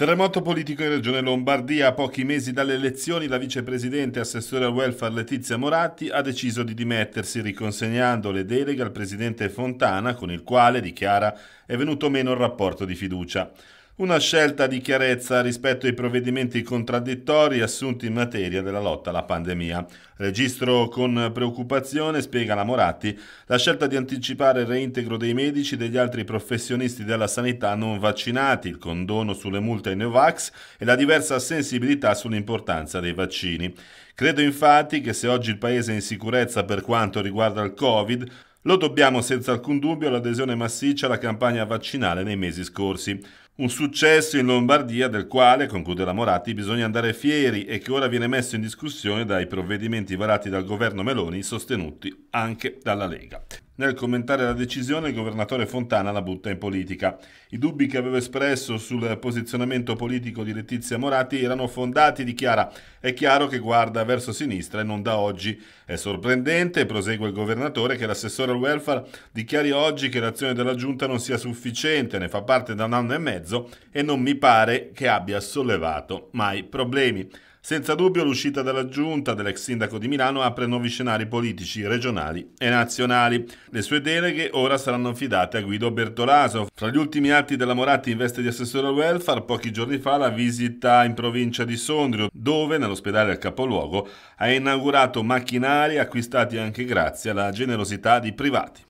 Terremoto politico in Regione Lombardia. A pochi mesi dalle elezioni la vicepresidente e assessore al welfare Letizia Moratti ha deciso di dimettersi riconsegnando le deleghe al presidente Fontana con il quale, dichiara, è venuto meno il rapporto di fiducia. Una scelta di chiarezza rispetto ai provvedimenti contraddittori assunti in materia della lotta alla pandemia. Registro con preoccupazione, spiega la Moratti, la scelta di anticipare il reintegro dei medici e degli altri professionisti della sanità non vaccinati, il condono sulle multe ai Novax e la diversa sensibilità sull'importanza dei vaccini. Credo infatti che se oggi il Paese è in sicurezza per quanto riguarda il Covid, lo dobbiamo senza alcun dubbio all'adesione massiccia alla campagna vaccinale nei mesi scorsi. Un successo in Lombardia del quale, conclude la Moratti, bisogna andare fieri e che ora viene messo in discussione dai provvedimenti varati dal governo Meloni sostenuti anche dalla Lega. Nel commentare la decisione il governatore Fontana la butta in politica. I dubbi che aveva espresso sul posizionamento politico di Letizia Morati erano fondati, dichiara. È chiaro che guarda verso sinistra e non da oggi. È sorprendente, prosegue il governatore, che l'assessore al welfare dichiari oggi che l'azione della giunta non sia sufficiente, ne fa parte da un anno e mezzo e non mi pare che abbia sollevato mai problemi. Senza dubbio l'uscita dalla giunta dell'ex sindaco di Milano apre nuovi scenari politici regionali e nazionali. Le sue deleghe ora saranno affidate a Guido Bertolaso. Fra gli ultimi atti della Moratti in veste di assessore al welfare, pochi giorni fa la visita in provincia di Sondrio, dove nell'ospedale al capoluogo ha inaugurato macchinari acquistati anche grazie alla generosità di privati.